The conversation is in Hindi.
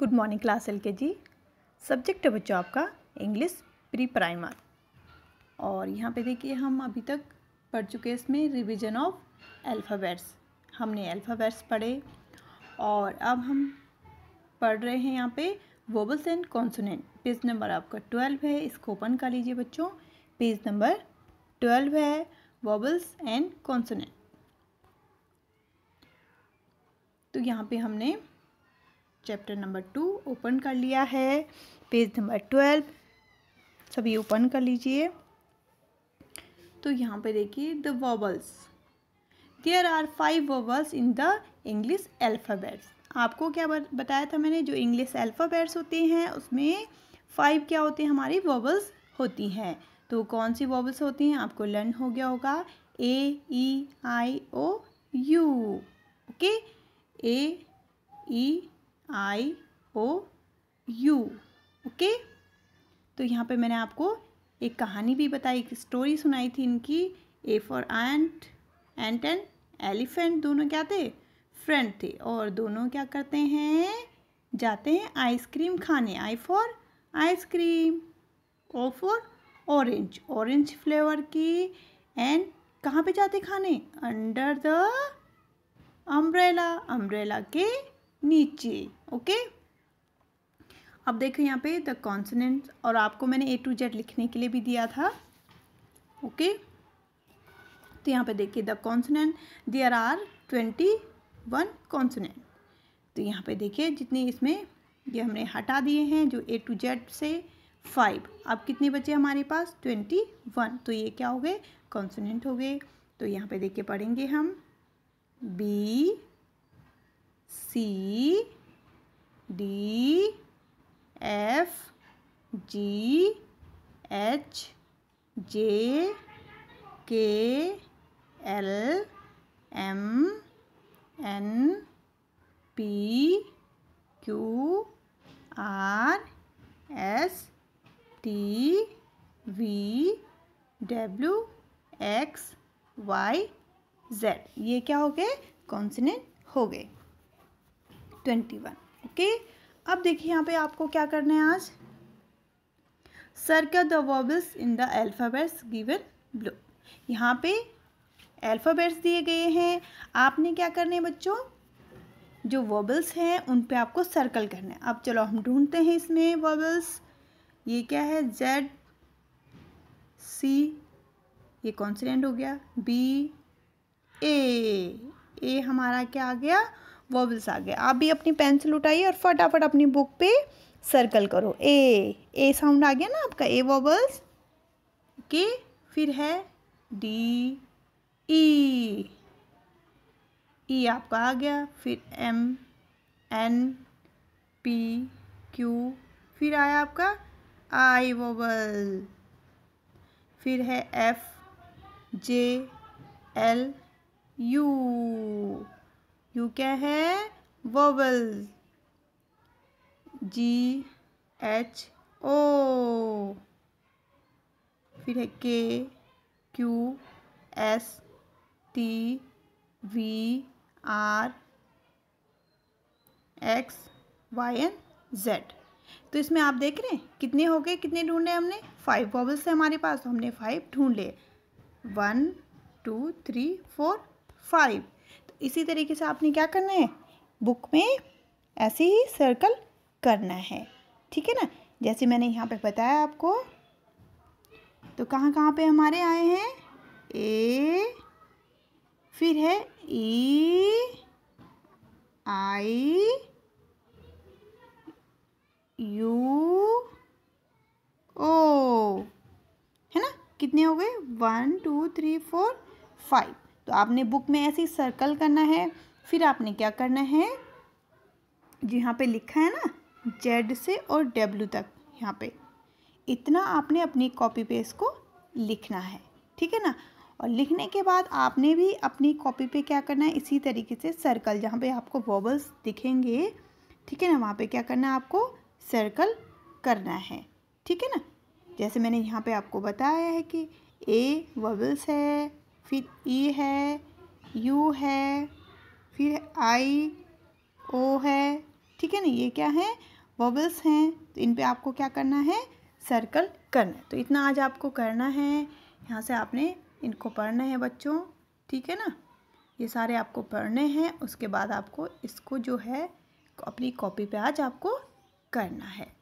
गुड मॉर्निंग क्लास एल के जी सब्जेक्ट है बच्चों आपका इंग्लिश प्री प्राइमर और यहाँ पे देखिए हम अभी तक पढ़ चुके हैं इसमें रिवीजन ऑफ अल्फ़ाबेट्स हमने अल्फ़ाबेट्स पढ़े और अब हम पढ़ रहे हैं यहाँ पे vowels and consonant page number आपका ट्वेल्व है इसको ओपन कर लीजिए बच्चों पेज नंबर ट्वेल्व है वोबल्स एंड कॉन्सोनेंट तो यहाँ पे हमने चैप्टर नंबर टू ओपन कर लिया है पेज नंबर ट्वेल्व सभी ओपन कर लीजिए तो यहाँ पे देखिए the vowels there are five vowels in the English alphabets आपको क्या बताया था मैंने जो इंग्लिश एल्फ़ाबेट्स होते हैं उसमें फाइव क्या होते हैं हमारी वॉबल्स होती हैं तो कौन सी वॉबल्स होती हैं आपको लर्न हो गया होगा A E I O U okay A E I O U okay तो यहाँ पे मैंने आपको एक कहानी भी बताई एक स्टोरी सुनाई थी इनकी A for ant ant and elephant दोनों क्या थे फ्रेंड थे और दोनों क्या करते हैं जाते हैं आइसक्रीम खाने I for ice cream O for orange orange flavour की एंड कहाँ पे जाते खाने अंडर द अम्ब्रेला अम्ब्रेला के नीचे ओके अब देखो यहाँ पे द कॉन्सनेंट और आपको मैंने ए टू जेड लिखने के लिए भी दिया था ओके तो यहाँ पे देखिए the consonant there are twenty one consonant तो यहाँ पे देखिए जितने इसमें ये हमने हटा दिए हैं जो ए टू जेड से फाइव अब कितने बचे हमारे पास ट्वेंटी वन तो ये क्या हो गए कॉन्सनेंट हो गए तो यहाँ पे के पढ़ेंगे हम B C D F G H J K L M N P Q R S T V W X Y Z ये क्या हो गए कॉन्सनेंट हो गए ट्वेंटी वन ओके अब देखिए यहाँ पे आपको क्या करना है आज circle the vowels in the alphabets given blue यहाँ पे एल्फ़ाबेट्स दिए गए हैं आपने क्या करने है बच्चों जो वॉबल्स हैं उन पे आपको सर्कल करना है अब चलो हम ढूंढते हैं इसमें वॉबल्स ये क्या है जेड सी ये कॉन्सनेंट हो गया बी ए ए हमारा क्या आ गया वॉबल्स आ गए आप भी अपनी पेंसिल उठाइए और फटाफट अपनी बुक पे सर्कल करो ए ए साउंड आ गया ना आपका ए वॉबल्स के फिर है डी ई ई आपका आ गया फिर एम एन पी क्यू फिर आया आपका आई वोबल फिर है F J L U U क्या है वोवल जी एच ओ फिर है K Q S T V R X Y N Z तो इसमें आप देख रहे हैं कितने हो गए कितने ढूंढे हमने फाइव वॉबल्स है हमारे पास तो हमने फाइव ढूंढ लिए one two three four five इसी तरीके से आपने क्या करना है बुक में ऐसे ही सर्कल करना है ठीक है ना जैसे मैंने यहाँ पे बताया आपको तो कहाँ कहाँ पे हमारे आए हैं ए फिर है ई आई यू ओ है ना कितने हो गए one two three four five तो आपने बुक में ऐसे सर्कल करना है फिर आपने क्या करना है जहाँ यहाँ पे लिखा है ना जेड से और डब्ल्यू तक यहाँ पे इतना आपने अपनी कॉपी पे इसको लिखना है ठीक है ना और लिखने के बाद आपने भी अपनी कॉपी पे क्या करना है इसी तरीके से सर्कल जहाँ पे आपको वॉबल्स दिखेंगे ठीक है ना वहाँ पे क्या करना है आपको सर्कल करना है ठीक है ना जैसे मैंने यहाँ पे आपको बताया है कि ए वॉबल्स है फिर ई है यू है फिर आई ओ है ठीक है ना ये क्या है वर्बल्स हैं तो इन पे आपको क्या करना है सर्कल करना है तो इतना आज आपको करना है यहाँ से आपने इनको पढ़ना है बच्चों ठीक है ना ये सारे आपको पढ़ने हैं उसके बाद आपको इसको जो है अपनी कॉपी पे आज आपको करना है